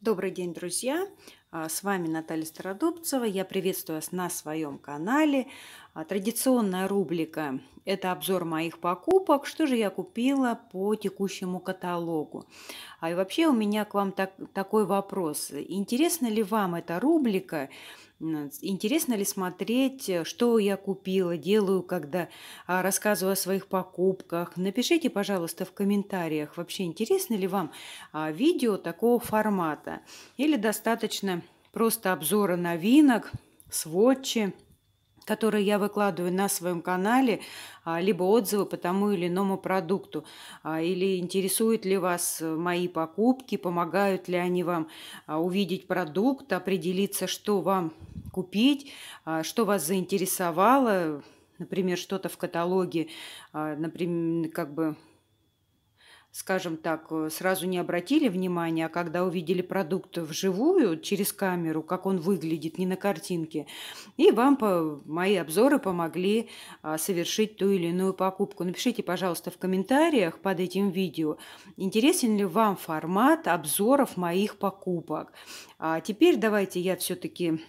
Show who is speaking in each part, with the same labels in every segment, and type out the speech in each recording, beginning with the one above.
Speaker 1: Добрый день, друзья! А, с вами Наталья Стародубцева. Я приветствую вас на своем канале. А, традиционная рубрика – это обзор моих покупок. Что же я купила по текущему каталогу? А и вообще у меня к вам так, такой вопрос. Интересна ли вам эта рубрика? Интересно ли смотреть, что я купила, делаю, когда а, рассказываю о своих покупках? Напишите, пожалуйста, в комментариях, вообще интересно ли вам видео такого формата или достаточно просто обзоры новинок, сводчи, которые я выкладываю на своем канале, а, либо отзывы по тому или иному продукту, а, или интересуют ли вас э, мои покупки, помогают ли они вам а, увидеть продукт, определиться, что вам купить, что вас заинтересовало, например, что-то в каталоге, например, как бы скажем так, э, сразу не обратили внимания, а когда увидели продукт вживую через камеру, как он выглядит, не на картинке, и вам по, мои обзоры помогли а, совершить ту или иную покупку. Напишите, пожалуйста, в комментариях под этим видео, интересен ли вам формат обзоров моих покупок. А теперь давайте я все-таки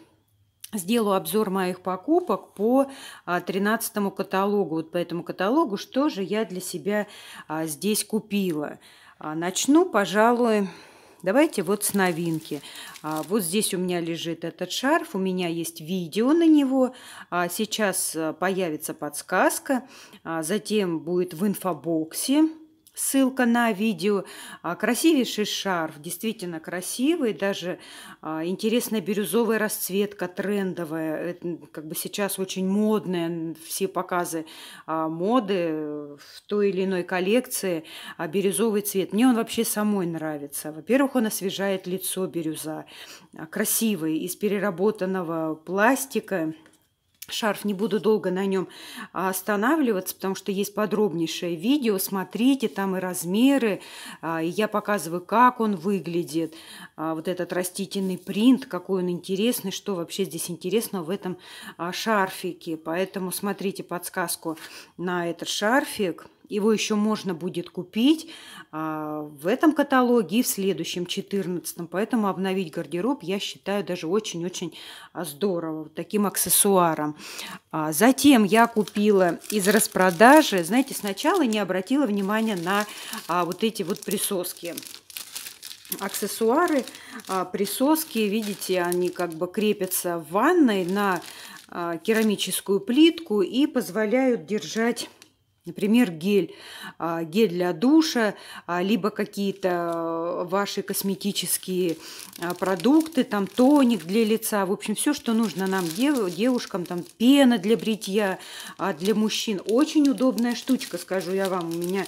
Speaker 1: сделаю обзор моих покупок по 13 а, каталогу. Вот по этому каталогу, что же я для себя а, здесь купила. А, начну, пожалуй, Давайте вот с новинки. Вот здесь у меня лежит этот шарф, у меня есть видео на него. Сейчас появится подсказка, затем будет в инфобоксе Ссылка на видео. А, красивейший шарф, действительно красивый, даже а, интересная бирюзовая расцветка, трендовая, как бы сейчас очень модная, все показы а, моды в той или иной коллекции, бирюзовый цвет. Мне он вообще самой нравится. Во-первых, он освежает лицо бирюза, красивый, из переработанного пластика, шарф. Не буду долго на нем а, останавливаться, потому что есть подробнейшее видео. Смотрите, там и размеры. А, и я показываю, как он выглядит. А, вот этот растительный принт, какой он интересный, что вообще здесь интересного в этом шарфике. Поэтому смотрите подсказку на этот шарфик. Его еще можно будет купить а, в этом каталоге и в следующем, 14 Поэтому обновить гардероб, я считаю, даже очень-очень а, здорово таким аксессуаром. А, затем я купила из распродажи, знаете, сначала не обратила внимания на а, вот эти вот присоски аксессуары, а, присоски, видите, они как бы крепятся в ванной на а, керамическую плитку и позволяют держать Например, гель, а, гель для душа, а, либо какие-то э, ваши косметические а, продукты, там тоник для лица, в общем, все, что нужно нам, девушкам, там пена для бритья, для мужчин. Очень удобная штучка, скажу я вам, у меня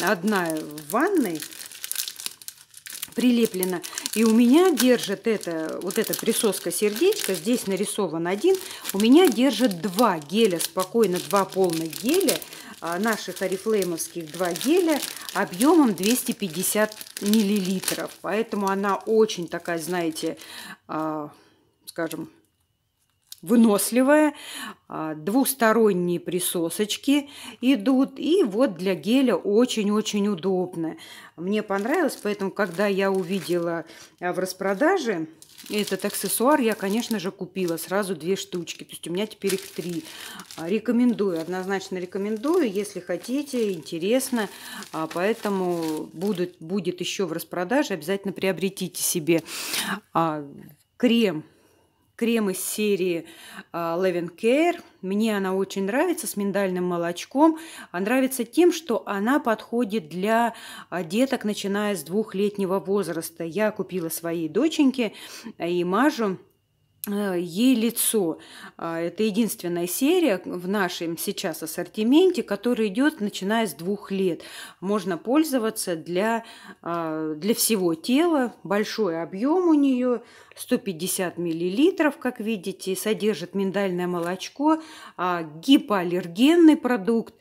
Speaker 1: одна в ванной прилеплена, И у меня держит это, вот эта присоска сердечко, здесь нарисован один, у меня держит два геля, спокойно два полных геля – а, наших орифлеймовских два геля объемом 250 миллилитров. Поэтому она очень такая, знаете, а, скажем, выносливая, а, двусторонние присосочки идут, и вот для геля очень-очень удобно. Мне понравилось, поэтому, когда я увидела в распродаже этот аксессуар я, конечно же, купила сразу две штучки. То есть у меня теперь их три. А, рекомендую, однозначно рекомендую, если хотите, интересно. А, поэтому будет, будет еще в распродаже. Обязательно приобретите себе а, крем крем из серии а, Levin Care. Мне она очень нравится с миндальным молочком. А нравится тем, что она подходит для а, деток, начиная с двухлетнего возраста. Я купила своей доченьке и мажу ей лицо. Это единственная серия в нашем сейчас ассортименте, которая идет начиная с двух лет. Можно пользоваться для, для всего тела. Большой объем у нее. 150 миллилитров, как видите, содержит миндальное молочко, а, гипоаллергенный продукт,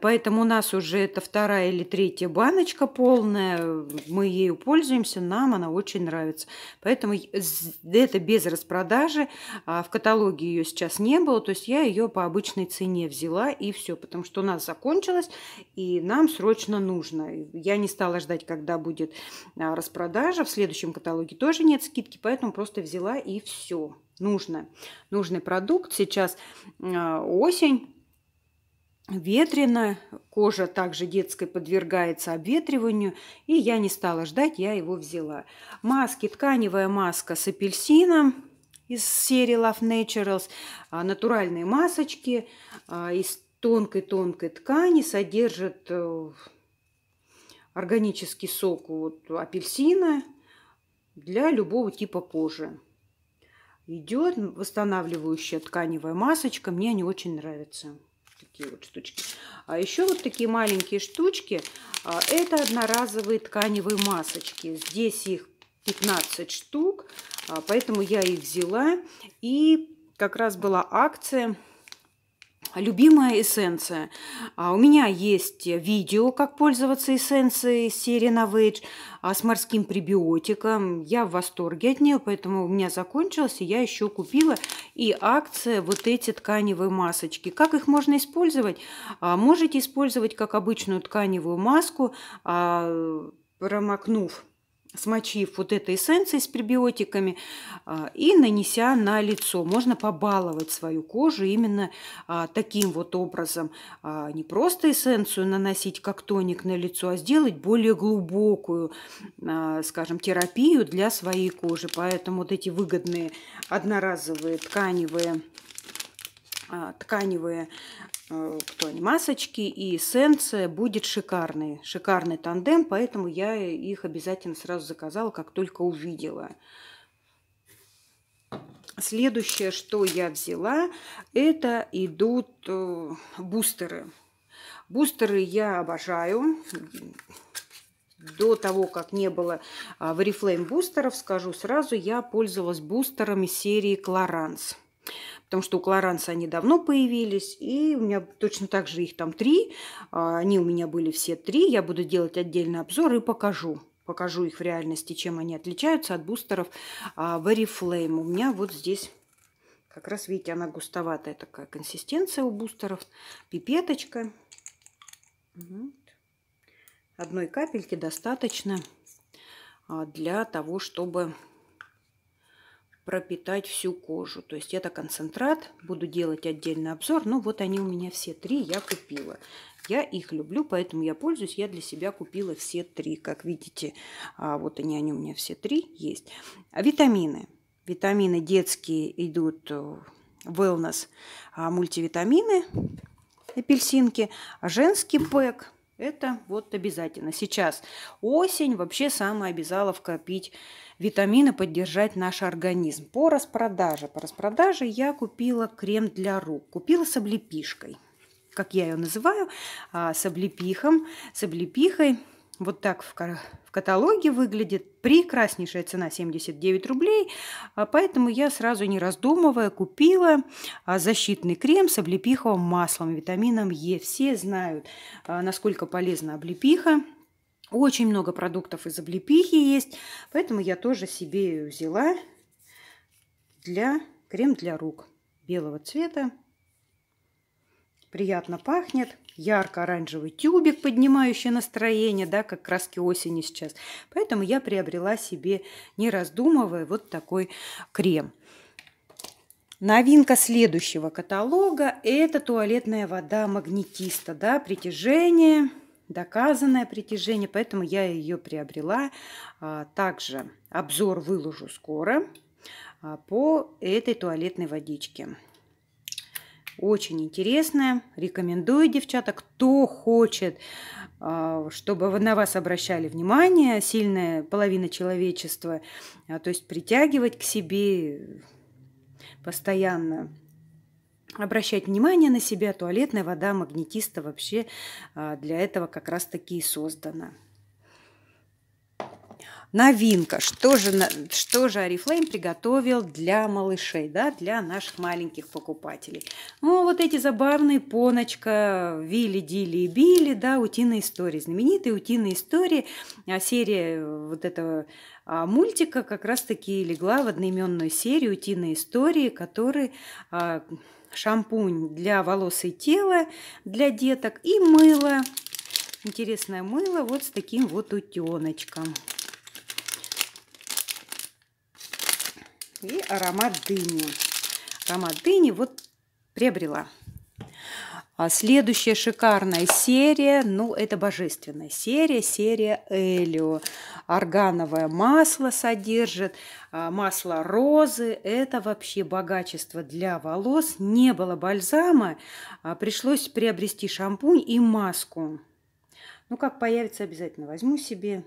Speaker 1: поэтому у нас уже это вторая или третья баночка полная, мы ею пользуемся, нам она очень нравится. Поэтому это без распродажи, а, в каталоге ее сейчас не было, то есть я ее по обычной цене взяла и все, потому что у нас закончилось и нам срочно нужно. Я не стала ждать, когда будет а, распродажа, в следующем каталоге тоже нет скидки, поэтому просто взяла и все. Нужно. Нужный продукт. Сейчас а, осень, ветрено, кожа также детской подвергается обветриванию, и я не стала ждать, я его взяла. Маски, тканевая маска с апельсином из серии Love Naturals, а, натуральные масочки а, из тонкой-тонкой ткани, содержат э, органический сок вот апельсина, для любого типа кожи. Идет восстанавливающая тканевая масочка. Мне они очень нравятся. Такие вот штучки. А еще вот такие маленькие штучки. А, это одноразовые тканевые масочки. Здесь их 15 штук. А, поэтому я их взяла. И как раз была акция а любимая эссенция. А у меня есть видео, как пользоваться эссенцией серии Novage а с морским пребиотиком. Я в восторге от нее, поэтому у меня закончилось и я еще купила. И акция вот эти тканевые масочки. Как их можно использовать? Можете использовать как обычную тканевую маску, промокнув смочив вот этой эссенцией с пребиотиками а, и нанеся на лицо. Можно побаловать свою кожу именно а, таким вот образом. А, не просто эссенцию наносить как тоник на лицо, а сделать более глубокую, скажем, терапию для своей кожи. Поэтому вот эти выгодные одноразовые тканевые а, тканевые э, кто они, масочки и эссенция будет шикарный, шикарный тандем, поэтому я их обязательно сразу заказала, как только увидела. Следующее, что я взяла, это идут э, бустеры. Бустеры я обожаю. До того, как не было а, в Oriflame бустеров, скажу сразу, я пользовалась бустерами серии Clarance потому что у Клоранса они давно появились, и у меня точно так же их там три. А, они у меня были все три. Я буду делать отдельный обзор и покажу. Покажу их в реальности, чем они отличаются от бустеров Berry а, Flame. У меня вот здесь как раз, видите, она густоватая такая консистенция у бустеров. Пипеточка. Одной капельки достаточно а, для того, чтобы пропитать всю кожу. То есть это концентрат, буду делать отдельный обзор. Но вот они у меня все три, я купила. Я их люблю, поэтому я пользуюсь. Я для себя купила все три, как видите. А, вот они, они у меня все три есть. А витамины. Витамины детские идут wellness а, мультивитамины, апельсинки. А женский пэк – это вот обязательно. Сейчас осень, вообще самая обязаловка пить витамины поддержать наш организм. По распродаже. По распродаже я купила крем для рук. Купила с облепишкой. Как я ее называю, а, с облепихом, с облепихой. Вот так в каталоге выглядит. Прекраснейшая цена 79 рублей. А, поэтому я сразу не раздумывая купила а, защитный крем с облепиховым маслом, витамином Е. Все знают, насколько полезна облепиха очень много продуктов из облепихи есть, поэтому я тоже себе взяла для крем для рук белого цвета. Приятно пахнет. Ярко-оранжевый тюбик, поднимающий настроение, да, как краски осени сейчас. Поэтому я приобрела себе, не раздумывая, вот такой крем. Новинка следующего каталога – это туалетная вода магнетиста, да, притяжение – доказанное притяжение, поэтому я ее приобрела. А, также обзор выложу скоро а, по этой туалетной водичке. Очень интересная. Рекомендую, девчата, кто хочет, а, чтобы на вас обращали внимание, сильная половина человечества, то есть притягивать к себе постоянно обращать внимание на себя. Туалетная вода магнетиста вообще а, для этого как раз таки и создана. Новинка. Что же, что же Арифлейм приготовил для малышей, да, для наших маленьких покупателей? Ну, вот эти забавные поночка Вилли, Дили и Билли, да, утиные истории. Знаменитые утиные истории. А, серия э, вот этого а мультика как раз-таки легла в одноименную серию «Утиные истории», которые а, шампунь для волос и тела для деток и мыло. Интересное мыло вот с таким вот утеночком. И аромат дыни. Аромат дыни вот приобрела. А следующая шикарная серия, ну, это божественная серия, серия Элио. Органовое масло содержит, а, масло розы. Это вообще богачество для волос. Не было бальзама, а, пришлось приобрести шампунь и маску. Ну, как появится, обязательно возьму себе.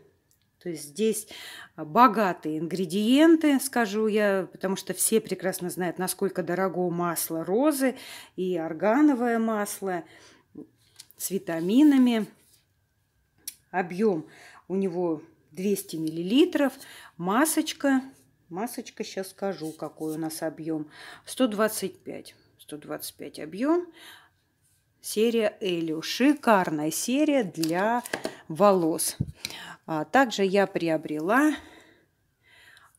Speaker 1: То есть здесь а, богатые ингредиенты, скажу я, потому что все прекрасно знают, насколько дорого масло розы и органовое масло с витаминами. Объем у него 200 миллилитров. Масочка, масочка сейчас скажу, какой у нас объем. 125, 125 объем. Серия Элю. Шикарная серия для волос. А, также я приобрела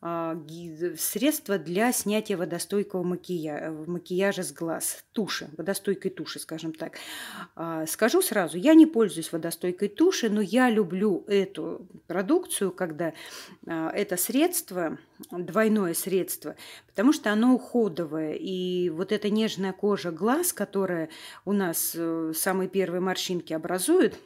Speaker 1: а, средство для снятия водостойкого макия... Э, макияжа с глаз, туши, водостойкой туши, скажем так. А, скажу сразу, я не пользуюсь водостойкой туши, но я люблю эту продукцию, когда а, это средство, двойное средство, потому что оно уходовое, и вот эта нежная кожа глаз, которая у нас э, самые первые морщинки образует,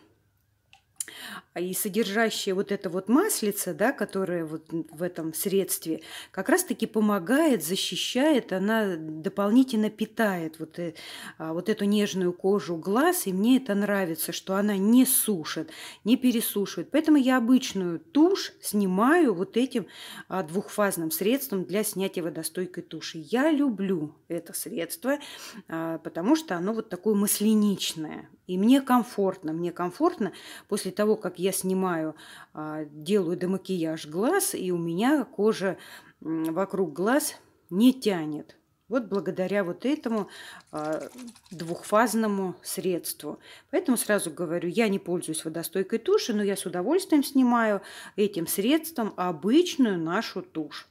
Speaker 1: а и содержащая вот эта вот маслица, да, которая вот в этом средстве, как раз-таки помогает, защищает, она дополнительно питает вот, э, а, вот эту нежную кожу глаз, и мне это нравится, что она не сушит, не пересушивает. Поэтому я обычную тушь снимаю вот этим а, двухфазным средством для снятия водостойкой туши. Я люблю это средство, потому что оно вот такое масляничное, и мне комфортно, мне комфортно после того, как я я снимаю, а, делаю демакияж глаз, и у меня кожа вокруг глаз не тянет. Вот благодаря вот этому а, двухфазному средству. Поэтому сразу говорю, я не пользуюсь водостойкой тушью, но я с удовольствием снимаю этим средством обычную нашу тушь.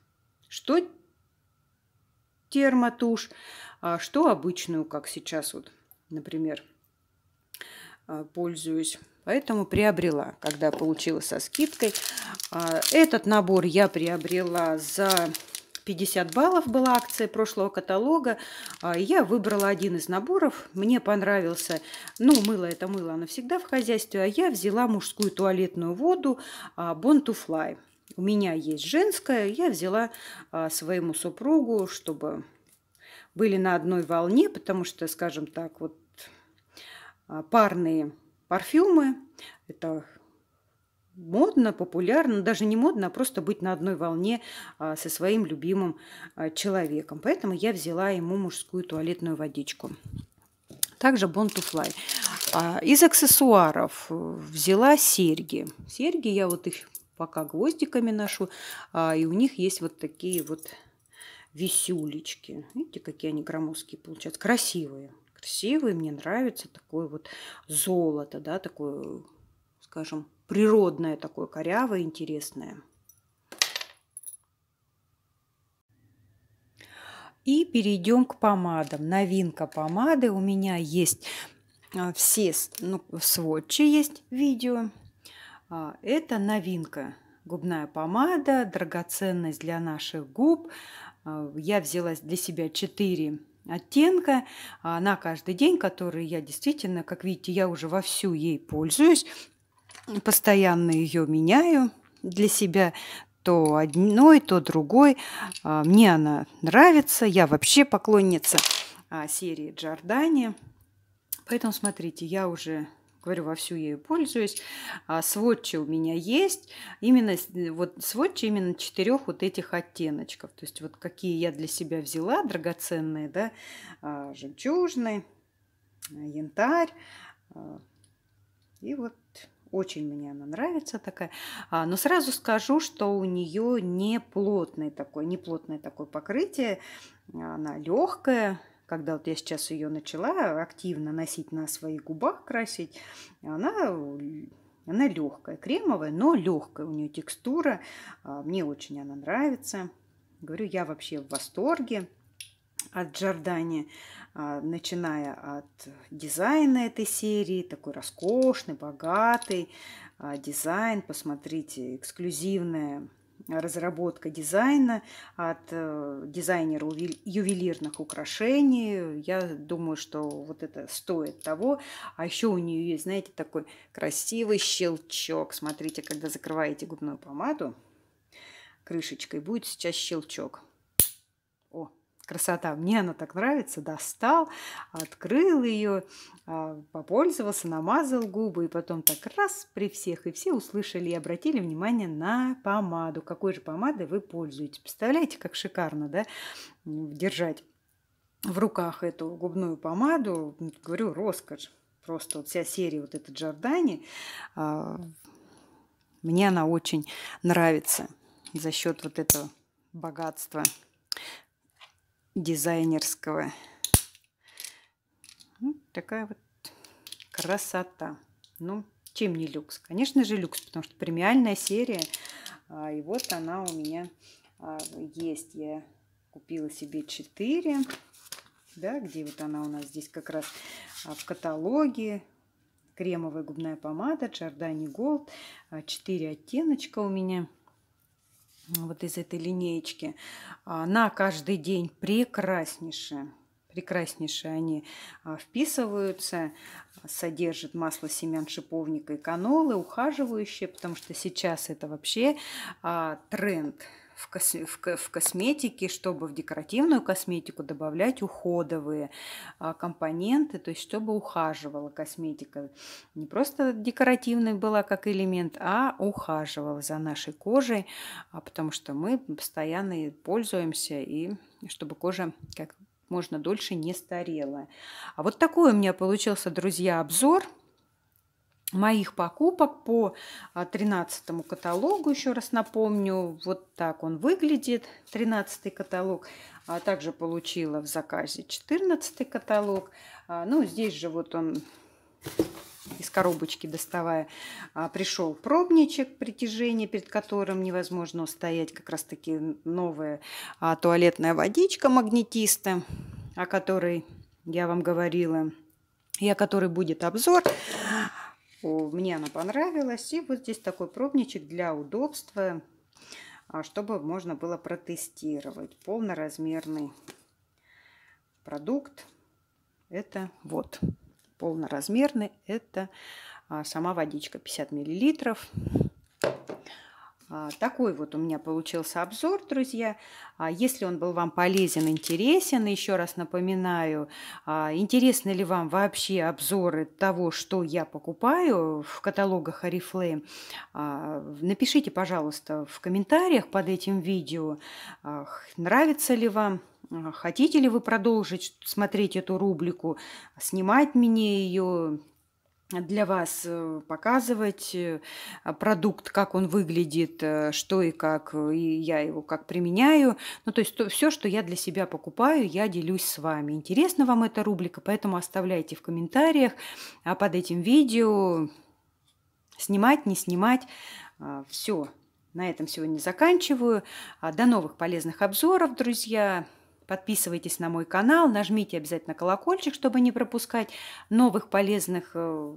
Speaker 1: Что термотушь, а что обычную, как сейчас вот, например, а, пользуюсь. Поэтому приобрела, когда получила со скидкой. А, этот набор я приобрела за 50 баллов была акция прошлого каталога. А, я выбрала один из наборов. Мне понравился. Ну, мыло это мыло, оно всегда в хозяйстве. А я взяла мужскую туалетную воду а, Born to Fly. У меня есть женская. Я взяла своему супругу, чтобы были на одной волне, потому что, скажем так, вот парные парфюмы. Это модно, популярно, даже не модно, а просто быть на одной волне а, со своим любимым а, человеком. Поэтому я взяла ему мужскую туалетную водичку. Также Bond to Fly. А, из аксессуаров э, взяла серьги. Серьги я вот их пока гвоздиками ношу, и у них есть вот такие вот весюлечки Видите, какие они громоздкие получаются, красивые красивый, мне нравится такой вот золото, да, такое, скажем, природное такое, корявое, интересное. И перейдем к помадам. Новинка помады у меня есть а, все ну, сводчи есть видео. А, это новинка губная помада, драгоценность для наших губ. А, я взяла для себя 4 оттенка на каждый день, который я действительно, как видите, я уже вовсю ей пользуюсь, постоянно ее меняю для себя то одной, то другой. А, мне она нравится, я вообще поклонница а, серии Джордани. Поэтому, смотрите, я уже говорю, вовсю ею пользуюсь. А сводчи у меня есть. Именно э, вот сводчи именно четырех вот этих оттеночков. То есть вот какие я для себя взяла, драгоценные, да, а, жемчужный, а, янтарь. А, и вот очень мне она нравится такая. А, но сразу скажу, что у нее не плотное такое, не плотное такое покрытие. А, она легкая, когда вот я сейчас ее начала активно носить на своих губах, красить, она э, она легкая, кремовая, но легкая у нее текстура. А, мне очень она нравится. Говорю, я вообще в восторге от Джордани, а, начиная от дизайна этой серии, такой роскошный, богатый а, дизайн. Посмотрите, эксклюзивная разработка дизайна от э, дизайнера ювелирных украшений. Я думаю, что вот это стоит того. А еще у нее есть, знаете, такой красивый щелчок. Смотрите, когда закрываете губную помаду крышечкой, будет сейчас щелчок красота, мне она так нравится, достал, открыл ее, а, попользовался, намазал губы, и потом так раз при всех, и все услышали и обратили внимание на помаду, какой же помадой вы пользуетесь. Представляете, как шикарно, да, держать в руках эту губную помаду, говорю, роскошь. Просто вот вся серия вот этой Джордани, а, мне она очень нравится за счет вот этого богатства дизайнерского. Вот ну, такая вот красота. Ну, чем не люкс? Конечно же, люкс, потому что премиальная серия. А, и вот она у меня а, есть. Я купила себе 4, да, где вот она у нас здесь как раз а, в каталоге. Кремовая губная помада, Giordani Gold. 4 оттеночка у меня вот из этой линеечки. А, на каждый день прекраснейшие. Прекраснейшие они а, вписываются, содержат масло семян шиповника и канолы, ухаживающие, потому что сейчас это вообще а, тренд – в, кос, в, в косметике, чтобы в декоративную косметику добавлять уходовые а, компоненты, то есть чтобы ухаживала косметика. Не просто декоративной была как элемент, а ухаживала за нашей кожей, а потому что мы постоянно пользуемся, и чтобы кожа как можно дольше не старела. А вот такой у меня получился, друзья, обзор – моих покупок по 13 а, каталогу. Еще раз напомню, вот так он выглядит, 13 каталог. А также получила в заказе 14 каталог. А, ну, здесь же вот он из коробочки доставая, а, пришел пробничек притяжения, перед которым невозможно устоять. Как раз-таки новая а, туалетная водичка магнетиста, о которой я вам говорила и о которой будет обзор. Мне она понравилась. И вот здесь такой пробничек для удобства, а, чтобы можно было протестировать. Полноразмерный продукт. Это вот. Полноразмерный. Это а, сама водичка 50 миллилитров. А, такой вот у меня получился обзор, друзья. А, если он был вам полезен, интересен, еще раз напоминаю, а, интересны ли вам вообще обзоры того, что я покупаю в каталогах Oriflame, напишите, пожалуйста, в комментариях под этим видео, нравится ли вам Хотите ли вы продолжить смотреть эту рубрику, снимать мне ее, для вас э, показывать э, продукт, как он выглядит, э, что и как, и я его как применяю. Ну, то есть то, все, что я для себя покупаю, я делюсь с вами. Интересна вам эта рубрика, поэтому оставляйте в комментариях а под этим видео. Снимать, не снимать, а, все. На этом сегодня заканчиваю. А, до новых полезных обзоров, друзья. Подписывайтесь на мой канал, нажмите обязательно колокольчик, чтобы не пропускать новых полезных э,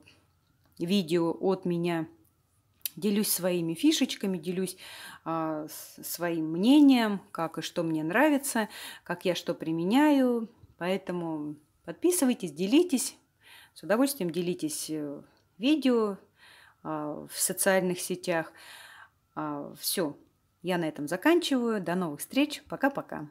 Speaker 1: видео от меня. Делюсь своими фишечками, делюсь а, своим мнением, как и что мне нравится, как я что применяю. Поэтому подписывайтесь, делитесь. С удовольствием делитесь э, видео а, в социальных сетях. А, все, я на этом заканчиваю. До новых встреч. Пока-пока.